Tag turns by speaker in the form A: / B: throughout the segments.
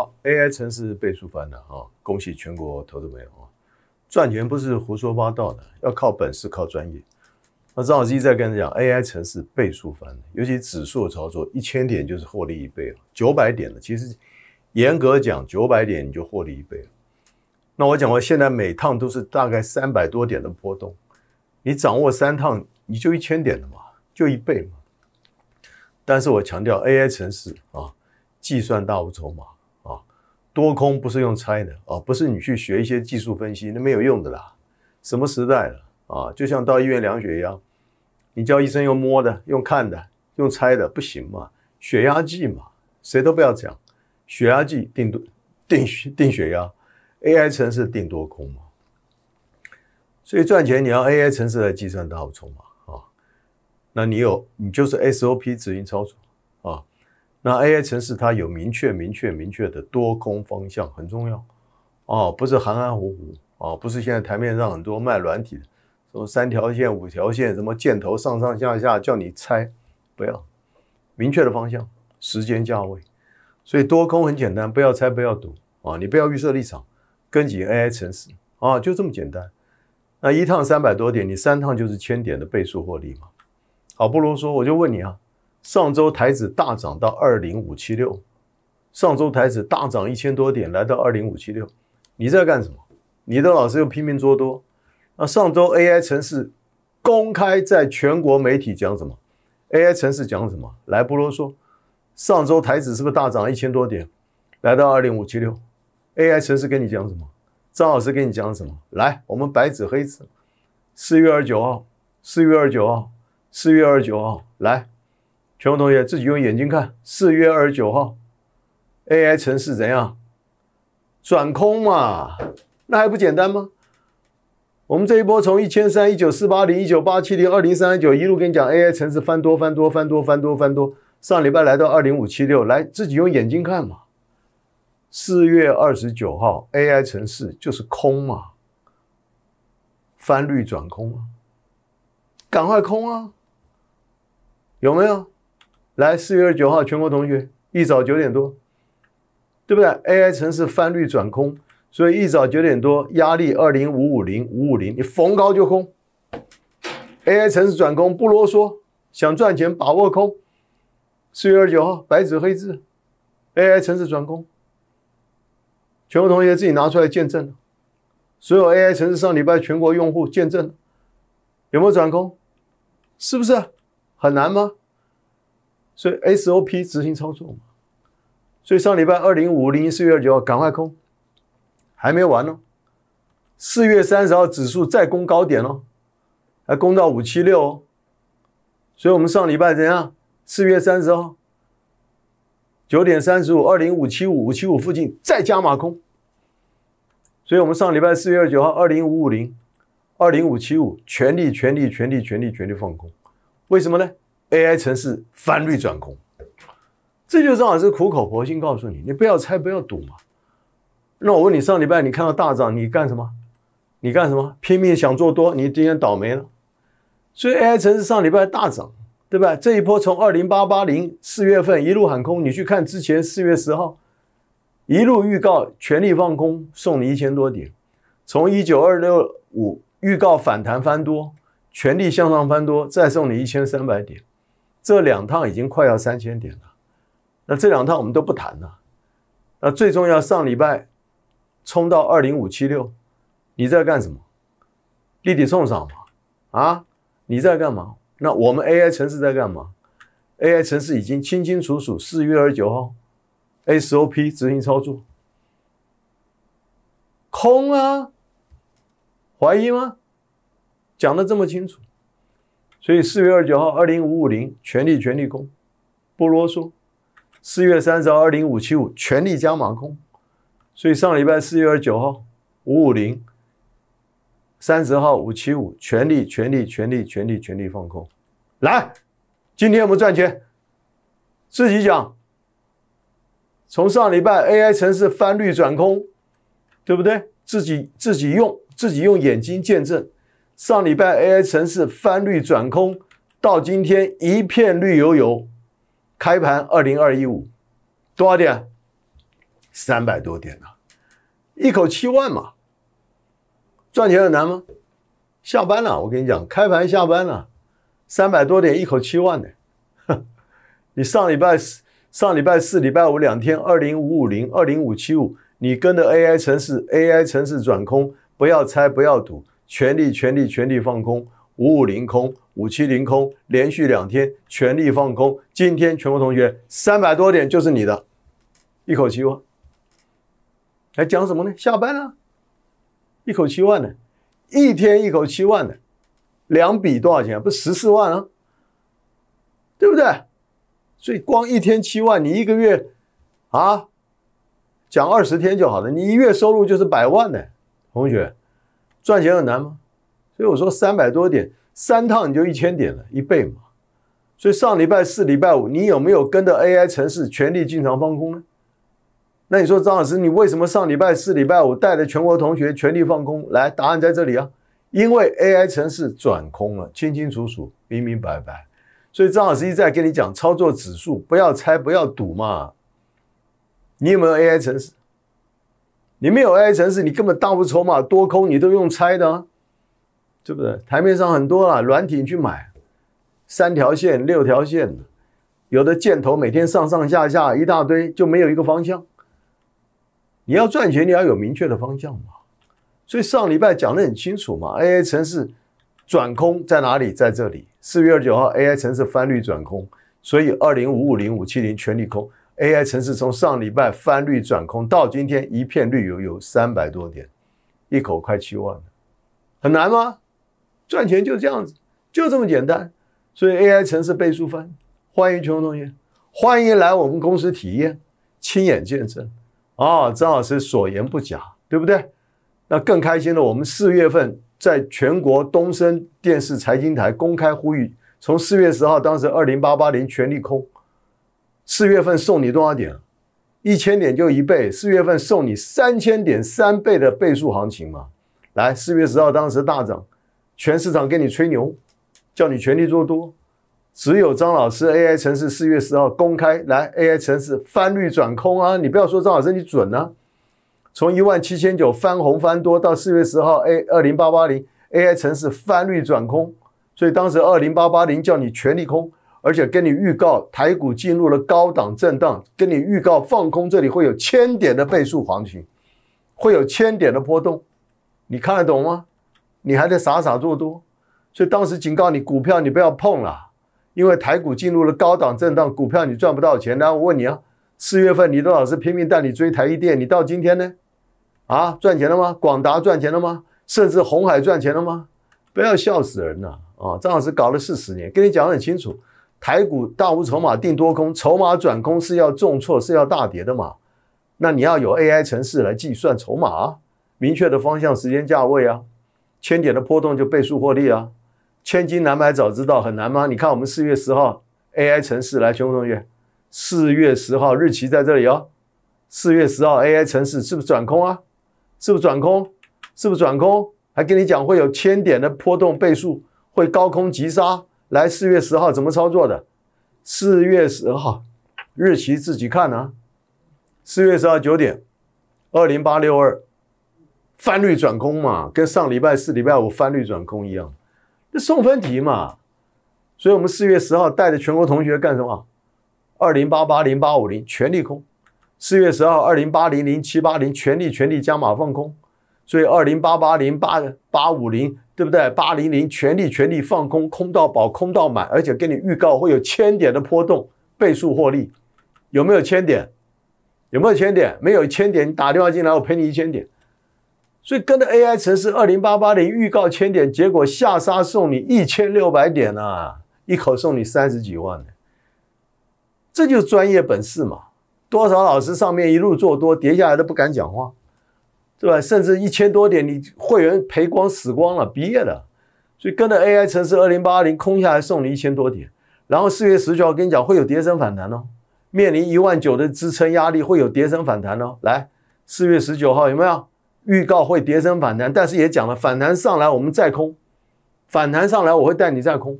A: 好，AI 城市倍数翻的哈，恭喜全国投资朋友啊！赚钱不是胡说八道的，要靠本事，靠专业。那张老师再跟你讲，AI 城市倍数翻的，尤其指数操作，一千点就是获利一倍了。九百点了，其实严格讲，九百点你就获利一倍了。那我讲，我现在每趟都是大概三百多点的波动，你掌握三趟，你就一千点了嘛，就一倍嘛。但是我强调，AI 城市啊，计算大无筹码。多空不是用猜的啊，不是你去学一些技术分析，那没有用的啦。什么时代了啊？就像到医院量血压，你叫医生用摸的、用看的、用猜的，不行嘛？血压计嘛，谁都不要讲，血压计定定定血压，AI 城市定多空嘛。所以赚钱你要 AI 城市来计算大好冲嘛啊，那你有你就是 SOP 指行操作啊。那 AI 城市它有明确、明确、明确的多空方向很重要，哦，不是含含糊糊哦，不是现在台面上很多卖软体，什么三条线、五条线，什么箭头上上下下叫你猜，不要，明确的方向、时间、价位，所以多空很简单，不要猜，不要赌啊，你不要预设立场，跟紧 AI 城市啊，就这么简单，那一趟三百多点，你三趟就是千点的倍数获利嘛，好，不啰嗦，我就问你啊。上周台指大涨到二零五七六，上周台指大涨一千多点，来到二零五七六。你在干什么？你的老师又拼命做多。那上周 AI 城市公开在全国媒体讲什么？AI 城市讲什么？来不啰嗦。上周台指是不是大涨一千多点，来到二零五七六？AI 城市跟你讲什么？张老师跟你讲什么？来，我们白纸黑字。四月二九号，四月二九号，四月二九号，来。全国同学自己用眼睛看，四月二十九号，AI 城市怎样？转空嘛，那还不简单吗？我们这一波从一千三一九四八零一九八七零二零三九一路跟你讲，AI 城市翻多翻多翻多翻多翻多，上礼拜来到二零五七六，来自己用眼睛看嘛。四月二十九号，AI 城市就是空嘛，翻绿转空啊，赶快空啊，有没有？来四月二十九号，全国同学一早九点多，对不对？AI 城市翻绿转空，所以一早九点多压力二零五五零五五零，你逢高就空。AI 城市转空不啰嗦，想赚钱把握空。四月二十九号白纸黑字，AI 城市转空，全国同学自己拿出来见证。所有 AI 城市上礼拜全国用户见证，有没有转空？是不是很难吗？所以 SOP 执行操作嘛，所以上礼拜二零五零四月二九号赶快空，还没完呢。四月三十号指数再攻高点哦，还攻到五七六哦。所以我们上礼拜怎样？四月三十号九点三十五二零五七五五七五附近再加码空。所以我们上礼拜四月二九号二零五五零二零五七五全力全力全力全力全力放空，为什么呢？AI 城市翻绿转空，这就正张老师苦口婆心告诉你：你不要猜，不要赌嘛。那我问你，上礼拜你看到大涨，你干什么？你干什么？拼命想做多，你今天倒霉了。所以 AI 城市上礼拜大涨，对吧？这一波从二零八八零四月份一路喊空，你去看之前四月十号一路预告全力放空，送你一千多点。从一九二六五预告反弹翻多，全力向上翻多，再送你一千三百点。这两趟已经快要三千点了，那这两趟我们都不谈了。那最重要上礼拜冲到二零五七六，你在干什么？立体冲上吗？啊，你在干嘛？那我们 AI 城市在干嘛？AI 城市已经清清楚楚，四月二十九号 SOP 执行操作，空啊，怀疑吗？讲的这么清楚。所以四月二十九号，二零五五零全力全力攻，不啰嗦。四月三十号，二零五七五全力加码空。所以上礼拜四月二十九号五五零，三十号五七五全力全力全力全力全力放空。来，今天我们赚钱，自己讲。从上礼拜 AI 城市翻绿转空，对不对？自己自己用，自己用眼睛见证。上礼拜 AI 城市翻绿转空，到今天一片绿油油。开盘二零二一五，多少点？三百多点呢，一口七万嘛，赚钱很难吗？下班了，我跟你讲，开盘下班了，三百多点一口七万呢。你上礼拜四、上礼拜四、礼拜五两天，二零五五零、二零五七五，你跟着 AI 城市，AI 城市转空，不要猜，不要赌。全力全力全力放空，五五零空，五七零空，连续两天全力放空。今天全国同学三百多点就是你的，一口气万。还讲什么呢？下班了，一口七万呢，一天一口七万呢，两笔多少钱？不十四万啊，对不对？所以光一天七万，你一个月啊，讲二十天就好了，你一月收入就是百万呢，同学。赚钱很难吗？所以我说三百多点，三趟你就一千点了，一倍嘛。所以上礼拜四、礼拜五，你有没有跟着 AI 城市全力进场放空呢？那你说张老师，你为什么上礼拜四、礼拜五带着全国同学全力放空？来，答案在这里啊，因为 AI 城市转空了，清清楚楚、明明白白。所以张老师一再跟你讲，操作指数不要猜，不要赌嘛。你有没有 AI 城市？你没有 AI 城市，你根本大不筹码多空，你都用猜的，啊，对不对？台面上很多啦，软体你去买，三条线、六条线有的箭头每天上上下下一大堆，就没有一个方向。你要赚钱，你要有明确的方向嘛。所以上礼拜讲的很清楚嘛，AI 城市转空在哪里？在这里，四月二十九号 AI 城市翻绿转空，所以二零五五零、五七零全力空。AI 城市从上礼拜翻绿转空，到今天一片绿油油，三百多点，一口快七万了，很难吗？赚钱就这样子，就这么简单。所以 AI 城市倍数翻，欢迎全国同学，欢迎来我们公司体验，亲眼见证。啊，张老师所言不假，对不对？那更开心的，我们四月份在全国东升电视财经台公开呼吁，从四月十号，当时二零八八年全力空。四月份送你多少点？一千点就一倍。四月份送你三千点，三倍的倍数行情嘛。来，四月十号当时大涨，全市场给你吹牛，叫你全力做多。只有张老师 AI 城市四月十号公开来 AI 城市翻绿转空啊！你不要说张老师你准呢，从一万七千九翻红翻多到四月十号 A 二零八八零 AI 城市翻绿转空，所以当时二零八八零叫你全力空。而且跟你预告台股进入了高档震荡，跟你预告放空这里会有千点的倍数行情，会有千点的波动，你看得懂吗？你还在傻傻做多，所以当时警告你股票你不要碰了，因为台股进入了高档震荡，股票你赚不到钱那我问你啊，四月份李东老师拼命带你追台一电，你到今天呢？啊，赚钱了吗？广达赚钱了吗？甚至红海赚钱了吗？不要笑死人了啊！张老师搞了四十年，跟你讲得很清楚。台股大无筹码定多空，筹码转空是要重挫，是要大跌的嘛？那你要有 AI 城市来计算筹码，啊，明确的方向、时间、价位啊，千点的波动就倍数获利啊，千金难买早知道，很难吗？你看我们四月十号 AI 城市来，全国同学，四月十号日期在这里哦，四月十号 AI 城市是不是转空啊？是不是转空？是不是转空？还跟你讲会有千点的波动，倍数会高空急杀。来四月十号怎么操作的？四月十号日期自己看啊。四月十号九点，二零八六二翻绿转空嘛，跟上礼拜四、礼拜五翻绿转空一样，这送分题嘛。所以我们四月十号带着全国同学干什么？二零八八零八五零全力空。四月十号二零八零零七八零全力全力加码放空。所以二零八八零八八五零。对不对？八零零全力全力放空，空到饱，空到满，而且给你预告会有千点的波动，倍数获利。有没有千点？有没有千点？没有千点，你打电话进来我赔你一千点。所以跟着 AI 城市二零八八零预告千点，结果下杀送你一千六百点啊，一口送你三十几万这就专业本事嘛。多少老师上面一路做多跌下来都不敢讲话。对吧？甚至一千多点，你会员赔光死光了，毕业了。所以跟着 AI 城市二零八零空下来送你一千多点。然后四月十九号，跟你讲会有跌升反弹哦，面临一万九的支撑压力会有跌升反弹哦。来，四月十九号有没有预告会跌升反弹？但是也讲了，反弹上来我们再空，反弹上来我会带你再空，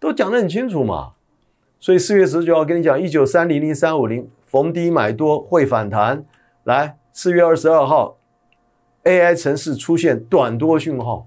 A: 都讲得很清楚嘛。所以四月十九号，跟你讲一九三零零三五零逢低买多会反弹。来，四月二十二号。AI 城市出现短多讯号，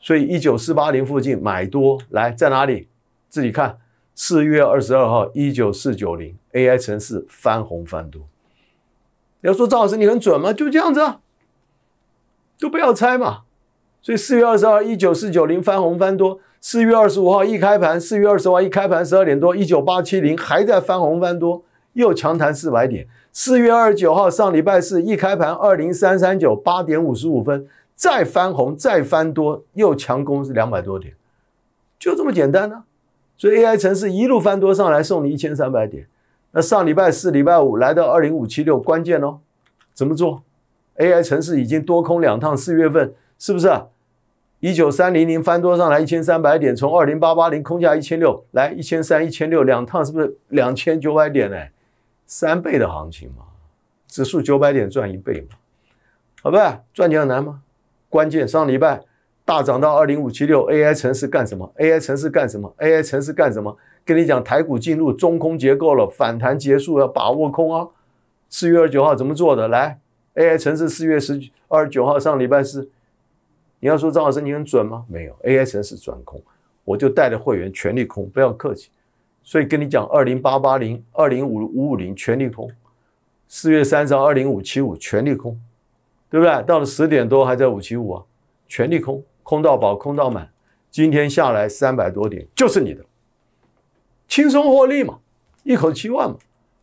A: 所以一九四八零附近买多来在哪里？自己看。四月二十二号一九四九零，AI 城市翻红翻多。你要说赵老师你很准吗？就这样子，啊。就不要猜嘛。所以四月二十二一九四九零翻红翻多，四月二十五号一开盘，四月二十号一开盘十二点多一九八七零还在翻红翻多，又强弹四百点。四月二十九号，上礼拜四一开盘，二零三三九，八点五十五分再翻红，再翻多，又强攻是两百多点，就这么简单呢。所以 AI 城市一路翻多上来，送你一千三百点。那上礼拜四、礼拜五来到二零五七六，关键哦，怎么做？AI 城市已经多空两趟，四月份是不是？一九三零零翻多上来一千三百点，从二零八八零空价一千六来一千三、一千六两趟，是不是两千九百点呢？三倍的行情嘛，指数九百点赚一倍嘛，好吧，赚钱很难吗？关键上礼拜大涨到二零五七六，AI 城市干什么？AI 城市干什么？AI 城市干什么？跟你讲，台股进入中空结构了，反弹结束要把握空啊！四月二十九号怎么做的？来，AI 城市四月十二十九号上礼拜是，你要说张老师你很准吗？没有，AI 城市转空，我就带着会员全力空，不要客气。所以跟你讲，二零八八零、二零五五五零全利空。四月三十号二零五七五全利空，对不对？到了十点多还在五七五啊，全利空，空到饱，空到满。今天下来三百多点，就是你的，轻松获利嘛，一口七万嘛。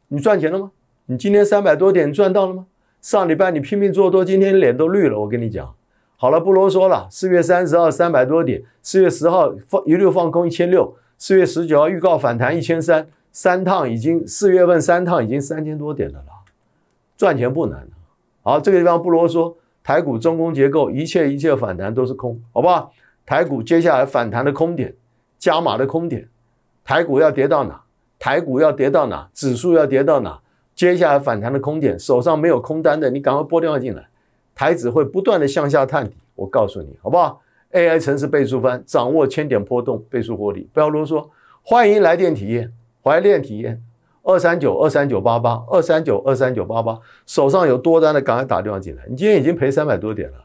A: 你赚钱了吗？你今天三百多点赚到了吗？上礼拜你拼命做多，今天脸都绿了。我跟你讲，好了，不啰嗦了。四月三十号三百多点，四月十号放一律放空一千六。四月十九号预告反弹一千三三趟，已经四月份三趟已经三千多点的了，赚钱不难好，这个地方不啰嗦，台股中空结构，一切一切反弹都是空，好不好？台股接下来反弹的空点，加码的空点，台股要跌到哪？台股要跌到哪？指数要跌到哪？接下来反弹的空点，手上没有空单的，你赶快拨电话进来，台指会不断的向下探底，我告诉你好不好？AI 城市倍数翻，掌握千点波动倍数获利。不要啰嗦，欢迎来电体验，怀恋体验。二三九二三九八八，二三九二三九八八。手上有多单的赶快打电话进来。你今天已经赔三百多点了。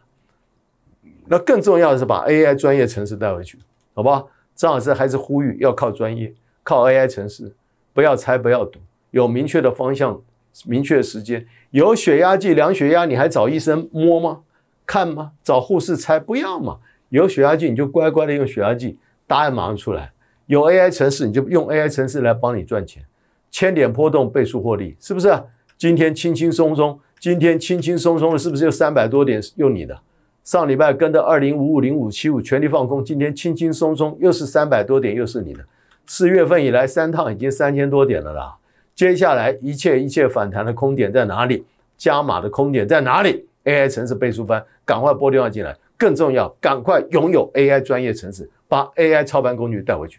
A: 那更重要的是把 AI 专业城市带回去，好吧？张老师还是呼吁要靠专业，靠 AI 城市，不要猜，不要赌，有明确的方向，明确时间，有血压计量血压，你还找医生摸吗？看吗？找护士猜不要嘛？有血压计，你就乖乖的用血压计，答案马上出来。有 AI 城市，你就用 AI 城市来帮你赚钱，千点波动倍数获利，是不是？今天轻轻松松，今天轻轻松松的，是不是有三百多点？用你的，上礼拜跟着二零五五零五七五全力放空，今天轻轻松松又是三百多点，又是你的。四月份以来三趟已经三千多点了啦。接下来一切一切反弹的空点在哪里？加码的空点在哪里？AI 城市倍数翻，赶快拨电话进来。更重要，赶快拥有 AI 专业城市，把 AI 操盘工具带回去。